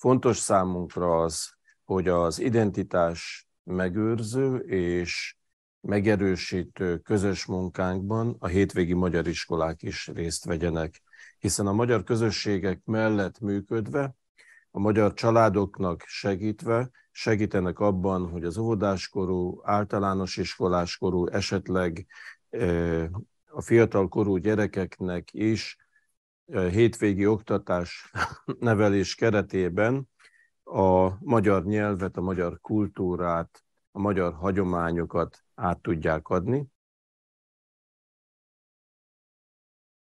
Fontos számunkra az, hogy az identitás megőrző és megerősítő közös munkánkban a hétvégi magyar iskolák is részt vegyenek, hiszen a magyar közösségek mellett működve, a magyar családoknak segítve, segítenek abban, hogy az óvodáskorú, általános iskoláskorú, esetleg eh, a fiatalkorú gyerekeknek is hétvégi oktatás nevelés keretében a magyar nyelvet, a magyar kultúrát, a magyar hagyományokat át tudják adni,